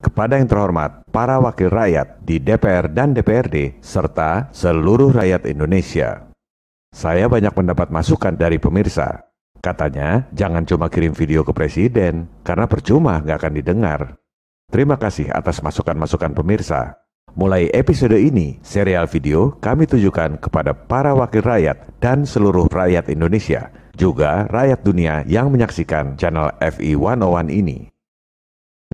Kepada yang terhormat, para wakil rakyat di DPR dan DPRD, serta seluruh rakyat Indonesia. Saya banyak mendapat masukan dari pemirsa. Katanya, jangan cuma kirim video ke presiden, karena percuma nggak akan didengar. Terima kasih atas masukan-masukan pemirsa. Mulai episode ini, serial video kami tujukan kepada para wakil rakyat dan seluruh rakyat Indonesia, juga rakyat dunia yang menyaksikan channel fe 101 ini.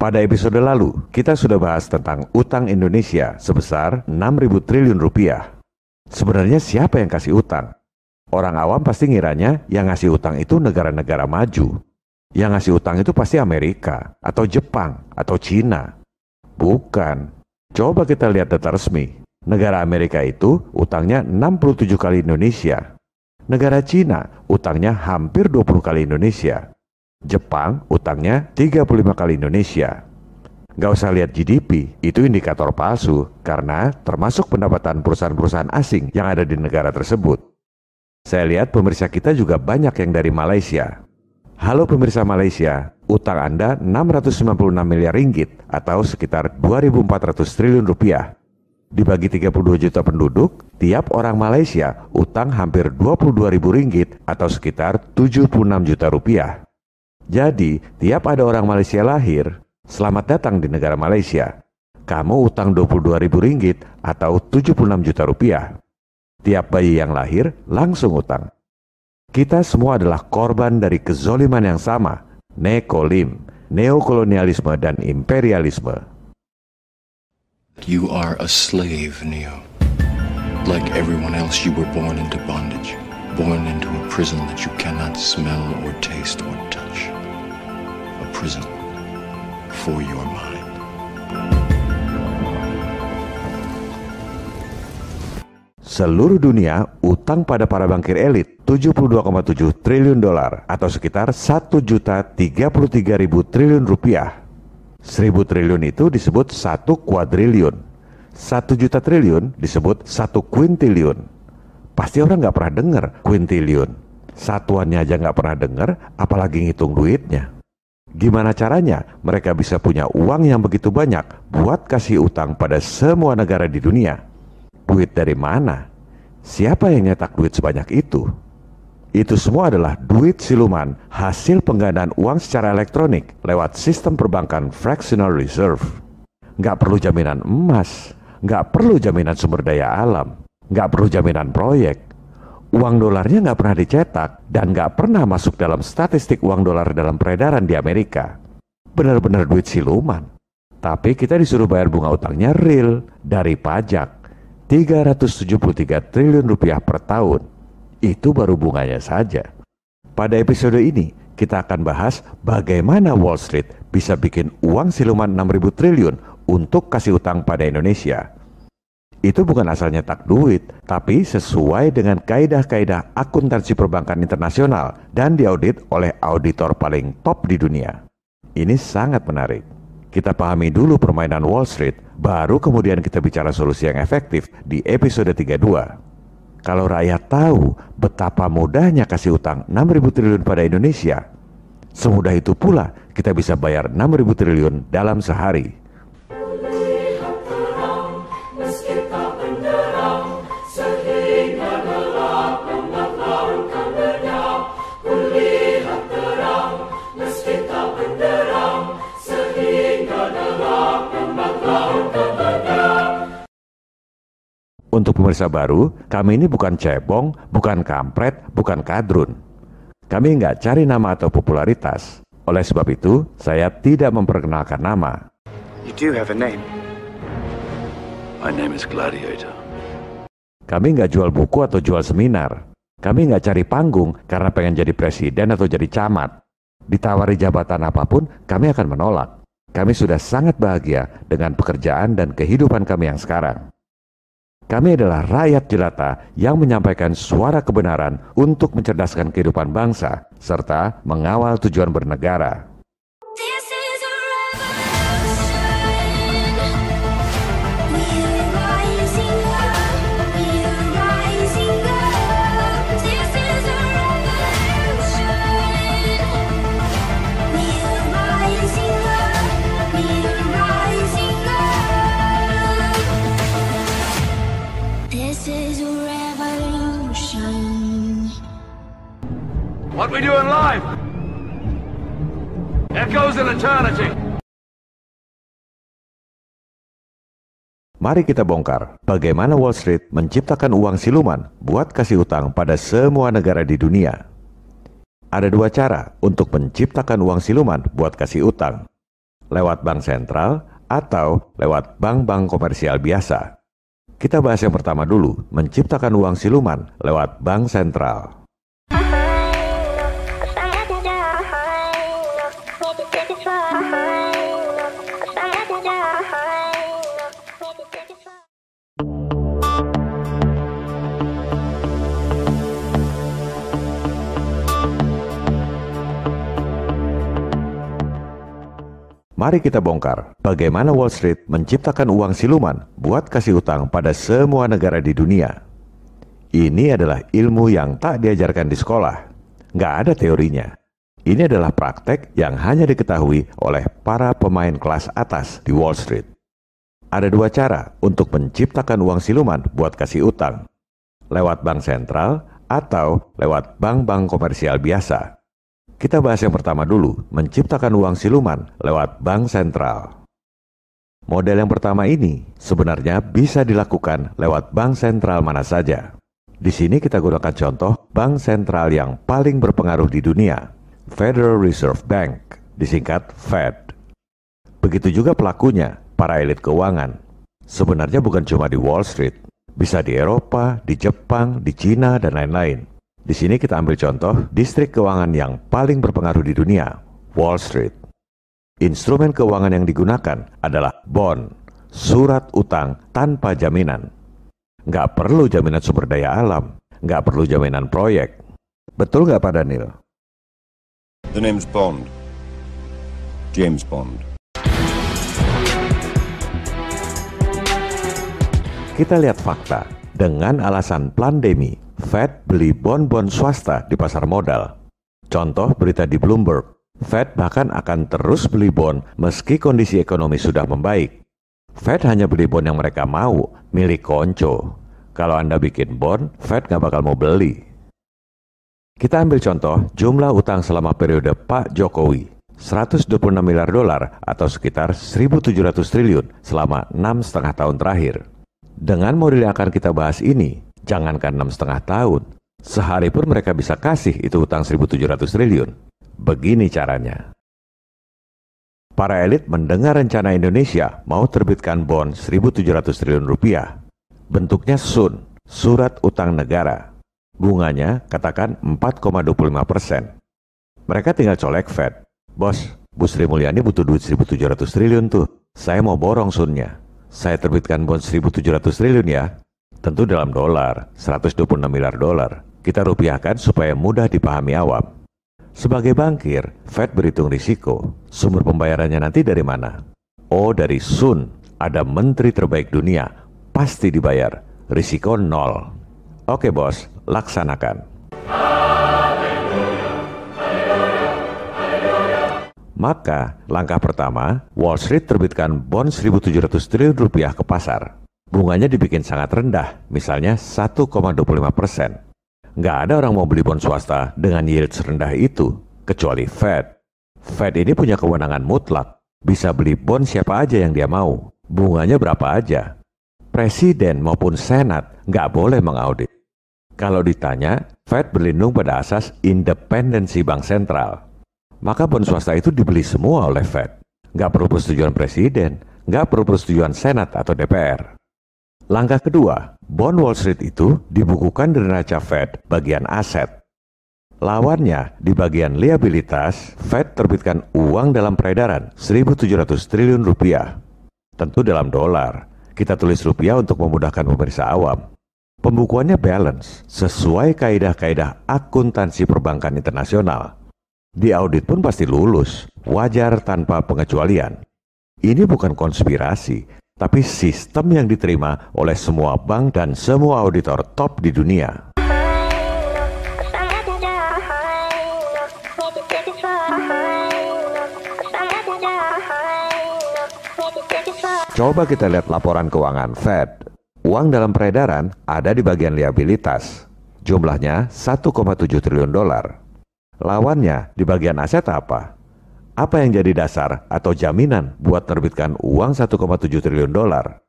Pada episode lalu, kita sudah bahas tentang utang Indonesia sebesar 6.000 triliun rupiah. Sebenarnya siapa yang kasih utang? Orang awam pasti ngiranya yang ngasih utang itu negara-negara maju. Yang ngasih utang itu pasti Amerika, atau Jepang, atau Cina. Bukan. Coba kita lihat data resmi. Negara Amerika itu utangnya 67 kali Indonesia. Negara Cina utangnya hampir 20 kali Indonesia. Jepang utangnya 35 kali Indonesia. Gak usah lihat GDP, itu indikator palsu karena termasuk pendapatan perusahaan-perusahaan asing yang ada di negara tersebut. Saya lihat pemirsa kita juga banyak yang dari Malaysia. Halo pemirsa Malaysia, utang Anda 696 miliar ringgit atau sekitar 2.400 triliun rupiah. Dibagi 32 juta penduduk, tiap orang Malaysia utang hampir 22.000 ringgit atau sekitar 76 juta rupiah. Jadi, tiap ada orang Malaysia lahir, selamat datang di negara Malaysia. Kamu utang 22 ribu ringgit atau 76 juta rupiah. Tiap bayi yang lahir langsung utang. Kita semua adalah korban dari kezoliman yang sama, nekolim, neokolonialisme dan imperialisme. You are a slave, Neo. Like everyone else, you were born into bondage, born into a prison that you cannot smell or taste or touch prison for your mind. Seluruh dunia utang pada para bankir elit 72,7 triliun dolar atau sekitar 1 juta 33 ribu triliun rupiah. 1000 triliun itu disebut 1 kuadriliun. 1 juta triliun disebut 1 quintiliun. Pasti orang nggak pernah dengar quintiliun. Satuannya aja nggak pernah dengar, apalagi ngitung duitnya. Gimana caranya mereka bisa punya uang yang begitu banyak buat kasih utang pada semua negara di dunia? Duit dari mana? Siapa yang nyetak duit sebanyak itu? Itu semua adalah duit siluman hasil penggandaan uang secara elektronik lewat sistem perbankan fractional reserve. Nggak perlu jaminan emas, nggak perlu jaminan sumber daya alam, nggak perlu jaminan proyek, uang dolarnya nggak pernah dicetak dan nggak pernah masuk dalam statistik uang dolar dalam peredaran di Amerika. Benar-benar duit siluman. Tapi kita disuruh bayar bunga utangnya real dari pajak. 373 triliun rupiah per tahun. Itu baru bunganya saja. Pada episode ini, kita akan bahas bagaimana Wall Street bisa bikin uang siluman 6.000 triliun untuk kasih utang pada Indonesia itu bukan asalnya tak duit, tapi sesuai dengan kaedah-kaedah akuntansi perbankan internasional dan diaudit oleh auditor paling top di dunia. Ini sangat menarik. Kita pahami dulu permainan Wall Street, baru kemudian kita bicara solusi yang efektif di episode 32. Kalau rakyat tahu betapa mudahnya kasih utang 6.000 triliun pada Indonesia, semudah itu pula kita bisa bayar 6.000 triliun dalam sehari. Desa Baru, kami ini bukan cebong, bukan kampret, bukan kadrun. Kami nggak cari nama atau popularitas. Oleh sebab itu, saya tidak memperkenalkan nama. You do have a name. My name is Gladiator. Kami nggak jual buku atau jual seminar. Kami nggak cari panggung karena pengen jadi presiden atau jadi camat. Ditawari jabatan apapun, kami akan menolak. Kami sudah sangat bahagia dengan pekerjaan dan kehidupan kami yang sekarang. Kami adalah rakyat jelata yang menyampaikan suara kebenaran untuk mencerdaskan kehidupan bangsa serta mengawal tujuan bernegara. What we do in life echoes in eternity. Mari kita bongkar bagaimana Wall Street menciptakan uang siluman buat kasih utang pada semua negara di dunia. Ada dua cara untuk menciptakan uang siluman buat kasih utang. Lewat bank sentral atau lewat bank-bank komersial biasa. Kita bahas yang pertama dulu, menciptakan uang siluman lewat bank sentral. Mari kita bongkar bagaimana Wall Street menciptakan uang siluman buat kasih utang pada semua negara di dunia. Ini adalah ilmu yang tak diajarkan di sekolah. Nggak ada teorinya. Ini adalah praktek yang hanya diketahui oleh para pemain kelas atas di Wall Street. Ada dua cara untuk menciptakan uang siluman buat kasih utang. Lewat bank sentral atau lewat bank-bank komersial biasa. Kita bahas yang pertama dulu, menciptakan uang siluman lewat bank sentral. Model yang pertama ini sebenarnya bisa dilakukan lewat bank sentral mana saja. Di sini kita gunakan contoh bank sentral yang paling berpengaruh di dunia, Federal Reserve Bank, disingkat Fed. Begitu juga pelakunya, para elit keuangan. Sebenarnya bukan cuma di Wall Street, bisa di Eropa, di Jepang, di Cina, dan lain-lain. Di sini kita ambil contoh distrik keuangan yang paling berpengaruh di dunia, Wall Street. Instrumen keuangan yang digunakan adalah bond, surat utang tanpa jaminan. Nggak perlu jaminan sumber daya alam, nggak perlu jaminan proyek. Betul nggak Pak Daniel? The name's Bond. James Bond. Kita lihat fakta. Dengan alasan pandemi, Fed beli bon-bon swasta di pasar modal. Contoh berita di Bloomberg. Fed bahkan akan terus beli bon meski kondisi ekonomi sudah membaik. Fed hanya beli bon yang mereka mau, milik konco. Kalau Anda bikin bon, Fed nggak bakal mau beli. Kita ambil contoh jumlah utang selama periode Pak Jokowi, 126 miliar dolar atau sekitar 1.700 triliun selama enam setengah tahun terakhir. Dengan model yang akan kita bahas ini, jangankan enam setengah tahun, sehari pun mereka bisa kasih itu utang 1.700 triliun. Begini caranya. Para elit mendengar rencana Indonesia mau terbitkan bond 1.700 triliun rupiah. Bentuknya SUN, Surat Utang Negara bunganya katakan 4,25 persen. Mereka tinggal colek Fed. Bos, Bu Sri Mulyani butuh duit 1.700 triliun tuh. Saya mau borong sunnya. Saya terbitkan bond 1.700 triliun ya. Tentu dalam dolar, 126 miliar dolar. Kita rupiahkan supaya mudah dipahami awam. Sebagai bankir, Fed berhitung risiko. Sumber pembayarannya nanti dari mana? Oh, dari Sun. Ada menteri terbaik dunia. Pasti dibayar. Risiko nol. Oke bos, laksanakan. Maka, langkah pertama, Wall Street terbitkan bond 1.700 triliun rupiah ke pasar. Bunganya dibikin sangat rendah, misalnya 1,25 persen. Nggak ada orang mau beli bond swasta dengan yield serendah itu, kecuali Fed. Fed ini punya kewenangan mutlak, bisa beli bond siapa aja yang dia mau, bunganya berapa aja. Presiden maupun Senat nggak boleh mengaudit. Kalau ditanya, Fed berlindung pada asas independensi bank sentral. Maka bond swasta itu dibeli semua oleh Fed. Nggak perlu persetujuan presiden, nggak perlu persetujuan Senat atau DPR. Langkah kedua, bond Wall Street itu dibukukan dari neraca Fed bagian aset. Lawannya, di bagian liabilitas, Fed terbitkan uang dalam peredaran 1.700 triliun rupiah. Tentu dalam dolar. Kita tulis rupiah untuk memudahkan pemeriksa awam. Pembukuannya balance sesuai kaedah-kaedah akuntansi perbankan internasional. Di audit pun pasti lulus, wajar tanpa pengecualian. Ini bukan konspirasi, tapi sistem yang diterima oleh semua bank dan semua auditor top di dunia. Coba kita lihat laporan keuangan Fed Uang dalam peredaran ada di bagian liabilitas. Jumlahnya 1,7 triliun dolar. Lawannya di bagian aset apa? Apa yang jadi dasar atau jaminan buat terbitkan uang 1,7 triliun dolar?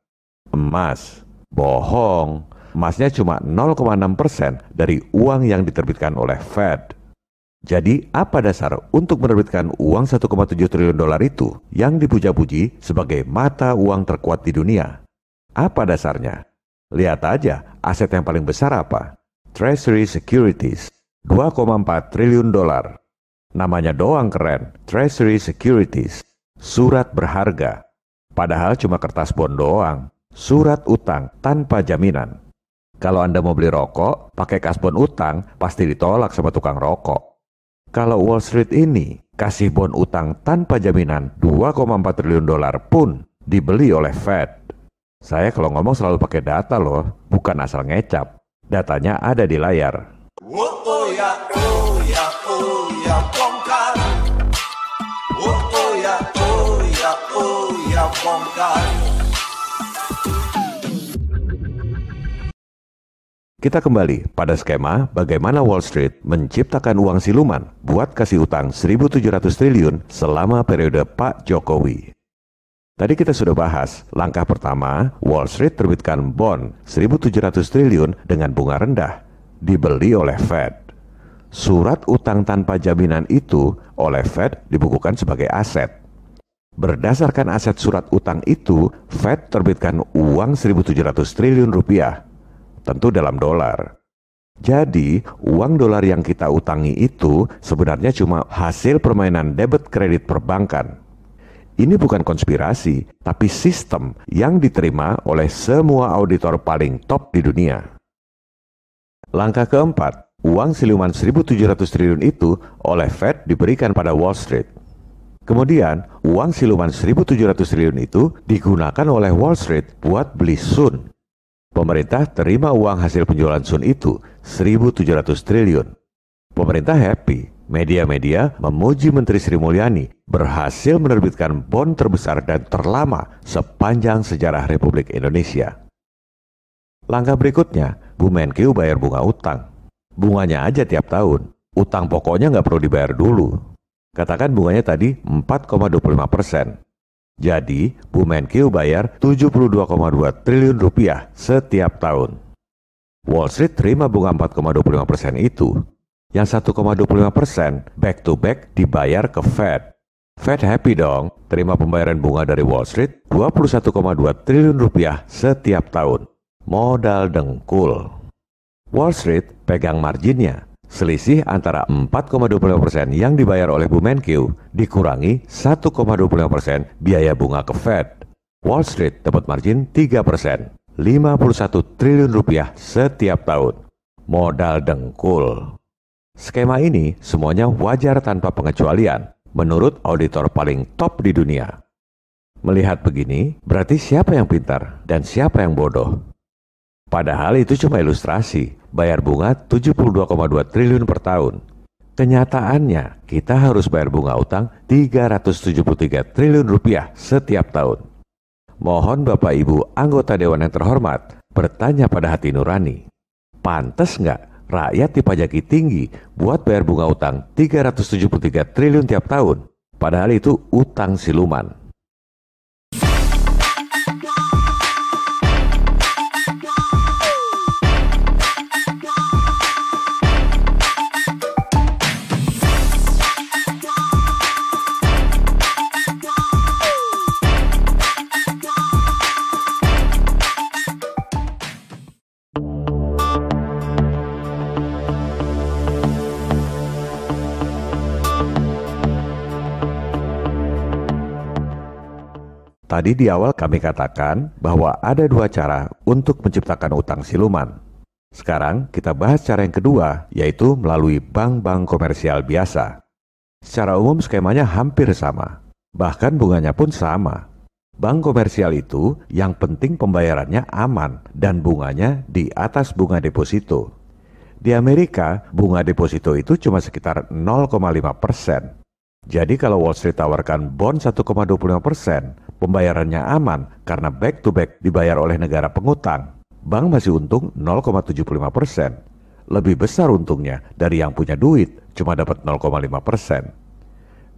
Emas. Bohong. Emasnya cuma 0,6 persen dari uang yang diterbitkan oleh Fed. Jadi apa dasar untuk menerbitkan uang 1,7 triliun dolar itu yang dipuja-puji sebagai mata uang terkuat di dunia? Apa dasarnya? Lihat aja aset yang paling besar apa? Treasury Securities, 2,4 triliun dolar. Namanya doang keren, Treasury Securities, surat berharga. Padahal cuma kertas bond doang, surat utang tanpa jaminan. Kalau Anda mau beli rokok, pakai kasbon utang pasti ditolak sama tukang rokok. Kalau Wall Street ini kasih bon utang tanpa jaminan 2,4 triliun dolar pun dibeli oleh Fed. Saya kalau ngomong selalu pakai data loh, bukan asal ngecap. Datanya ada di layar. Kita kembali pada skema bagaimana Wall Street menciptakan uang siluman buat kasih utang 1.700 triliun selama periode Pak Jokowi. Tadi kita sudah bahas, langkah pertama, Wall Street terbitkan bond 1.700 triliun dengan bunga rendah, dibeli oleh Fed. Surat utang tanpa jaminan itu oleh Fed dibukukan sebagai aset. Berdasarkan aset surat utang itu, Fed terbitkan uang 1.700 triliun rupiah, tentu dalam dolar. Jadi, uang dolar yang kita utangi itu sebenarnya cuma hasil permainan debit kredit perbankan ini bukan konspirasi, tapi sistem yang diterima oleh semua auditor paling top di dunia. Langkah keempat, uang siluman 1.700 triliun itu oleh Fed diberikan pada Wall Street. Kemudian, uang siluman 1.700 triliun itu digunakan oleh Wall Street buat beli Sun. Pemerintah terima uang hasil penjualan Sun itu 1.700 triliun. Pemerintah happy Media-media memuji Menteri Sri Mulyani berhasil menerbitkan bon terbesar dan terlama sepanjang sejarah Republik Indonesia. Langkah berikutnya, Bu Menkyu bayar bunga utang. Bunganya aja tiap tahun. Utang pokoknya nggak perlu dibayar dulu. Katakan bunganya tadi 4,25 persen. Jadi, Bu Menkyu bayar 72,2 triliun rupiah setiap tahun. Wall Street terima bunga 4,25 persen itu yang 1,25 persen back to back dibayar ke Fed. Fed happy dong, terima pembayaran bunga dari Wall Street 21,2 triliun rupiah setiap tahun. Modal dengkul. Wall Street pegang marginnya, selisih antara 4,25% yang dibayar oleh Bu Menkyu dikurangi 1,25% biaya bunga ke Fed. Wall Street dapat margin 3%, 51 triliun rupiah setiap tahun. Modal dengkul. Skema ini semuanya wajar tanpa pengecualian, menurut auditor paling top di dunia. Melihat begini, berarti siapa yang pintar dan siapa yang bodoh? Padahal itu cuma ilustrasi, bayar bunga 72,2 triliun per tahun. Kenyataannya, kita harus bayar bunga utang 373 triliun rupiah setiap tahun. Mohon Bapak Ibu anggota Dewan yang terhormat bertanya pada hati nurani. Pantes nggak rakyat dipajaki tinggi buat bayar bunga utang 373 triliun tiap tahun. Padahal itu utang siluman. Tadi di awal kami katakan bahwa ada dua cara untuk menciptakan utang siluman. Sekarang kita bahas cara yang kedua, yaitu melalui bank-bank komersial biasa. Secara umum skemanya hampir sama, bahkan bunganya pun sama. Bank komersial itu yang penting pembayarannya aman dan bunganya di atas bunga deposito. Di Amerika, bunga deposito itu cuma sekitar 0,5 persen. Jadi kalau Wall Street tawarkan bond 1,25 persen, Pembayarannya aman karena back-to-back dibayar oleh negara pengutang. Bank masih untung 0,75 persen. Lebih besar untungnya dari yang punya duit, cuma dapat 0,5 persen.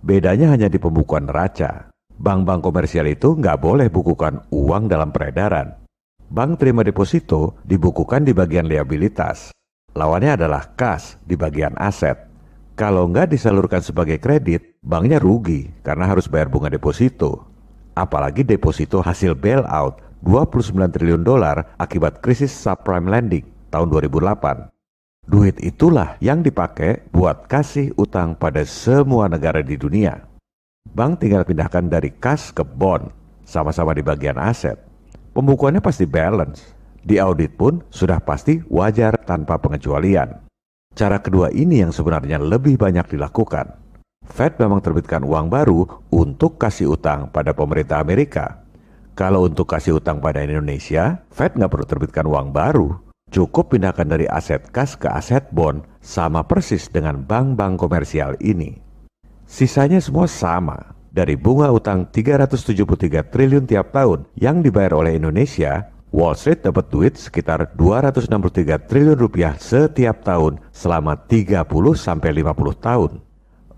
Bedanya hanya di pembukuan neraca. Bank-bank komersial itu nggak boleh bukukan uang dalam peredaran. Bank terima deposito dibukukan di bagian liabilitas. Lawannya adalah kas di bagian aset. Kalau nggak disalurkan sebagai kredit, banknya rugi karena harus bayar bunga deposito apalagi deposito hasil bailout 29 triliun dolar akibat krisis subprime lending tahun 2008. Duit itulah yang dipakai buat kasih utang pada semua negara di dunia. Bank tinggal pindahkan dari kas ke bond, sama-sama di bagian aset. Pembukuannya pasti balance. Di audit pun sudah pasti wajar tanpa pengecualian. Cara kedua ini yang sebenarnya lebih banyak dilakukan. Fed memang terbitkan uang baru untuk kasih utang pada pemerintah Amerika. Kalau untuk kasih utang pada Indonesia, Fed nggak perlu terbitkan uang baru. Cukup pindahkan dari aset kas ke aset bond sama persis dengan bank-bank komersial ini. Sisanya semua sama. Dari bunga utang 373 triliun tiap tahun yang dibayar oleh Indonesia, Wall Street dapat duit sekitar 263 triliun rupiah setiap tahun selama 30 sampai 50 tahun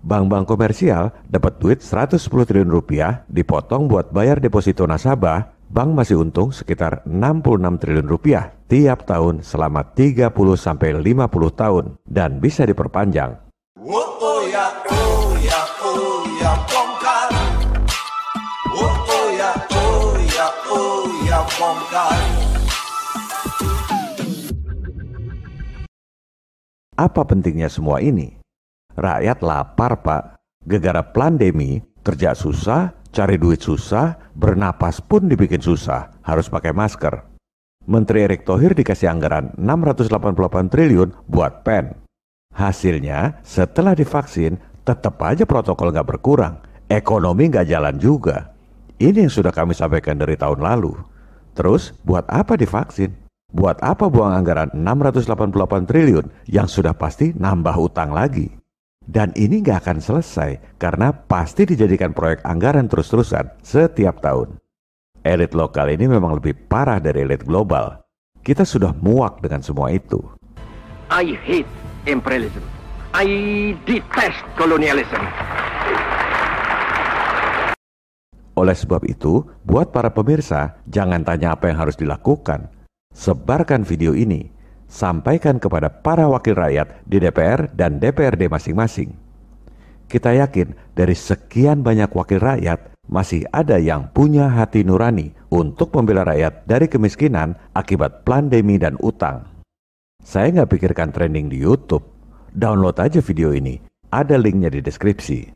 bank-bank komersial dapat duit 110 triliun rupiah dipotong buat bayar deposito nasabah, bank masih untung sekitar 66 triliun rupiah tiap tahun selama 30 sampai 50 tahun dan bisa diperpanjang. Apa pentingnya semua ini? rakyat lapar pak. Gegara pandemi, kerja susah, cari duit susah, bernapas pun dibikin susah, harus pakai masker. Menteri Erick Thohir dikasih anggaran 688 triliun buat PEN. Hasilnya, setelah divaksin, tetap aja protokol nggak berkurang. Ekonomi nggak jalan juga. Ini yang sudah kami sampaikan dari tahun lalu. Terus, buat apa divaksin? Buat apa buang anggaran 688 triliun yang sudah pasti nambah utang lagi? Dan ini nggak akan selesai karena pasti dijadikan proyek anggaran terus-terusan setiap tahun. Elit lokal ini memang lebih parah dari elit global. Kita sudah muak dengan semua itu. I hate imperialism. I detest colonialism. Oleh sebab itu, buat para pemirsa, jangan tanya apa yang harus dilakukan. Sebarkan video ini sampaikan kepada para wakil rakyat di DPR dan DPRD masing-masing. Kita yakin dari sekian banyak wakil rakyat, masih ada yang punya hati nurani untuk membela rakyat dari kemiskinan akibat pandemi dan utang. Saya nggak pikirkan trending di YouTube. Download aja video ini. Ada linknya di deskripsi.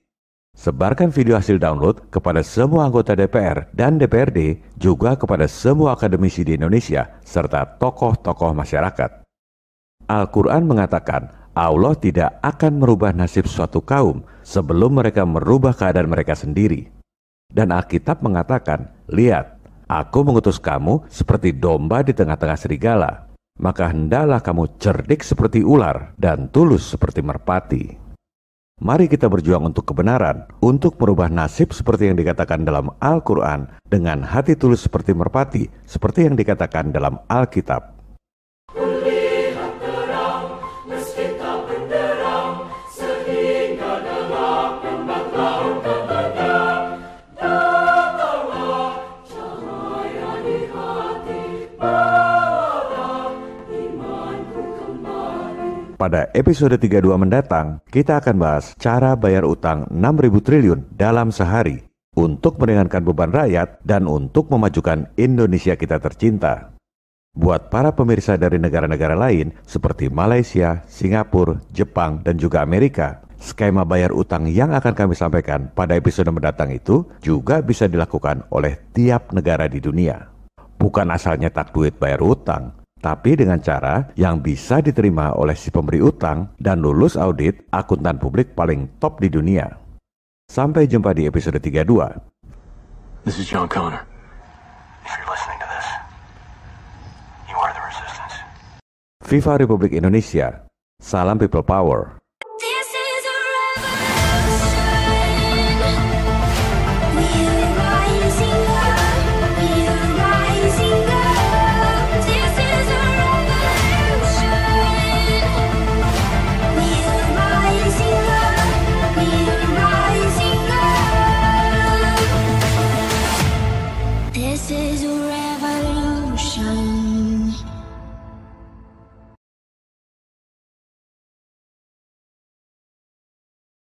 Sebarkan video hasil download kepada semua anggota DPR dan DPRD, juga kepada semua akademisi di Indonesia, serta tokoh-tokoh masyarakat. Al-Quran mengatakan Allah tidak akan merubah nasib suatu kaum sebelum mereka merubah keadaan mereka sendiri. Dan Alkitab mengatakan, Lihat, aku mengutus kamu seperti domba di tengah-tengah serigala. Maka hendalah kamu cerdik seperti ular dan tulus seperti merpati. Mari kita berjuang untuk kebenaran, untuk merubah nasib seperti yang dikatakan dalam Al-Quran dengan hati tulus seperti merpati, seperti yang dikatakan dalam Alkitab. Pada episode 32 mendatang, kita akan bahas cara bayar utang 6.000 triliun dalam sehari untuk meringankan beban rakyat dan untuk memajukan Indonesia kita tercinta. Buat para pemirsa dari negara-negara lain seperti Malaysia, Singapura, Jepang, dan juga Amerika, skema bayar utang yang akan kami sampaikan pada episode mendatang itu juga bisa dilakukan oleh tiap negara di dunia. Bukan asalnya nyetak duit bayar utang, tapi dengan cara yang bisa diterima oleh si pemberi utang dan lulus audit akuntan publik paling top di dunia. Sampai jumpa di episode 32. This is John Connor. FIFA Republik Indonesia. Salam People Power.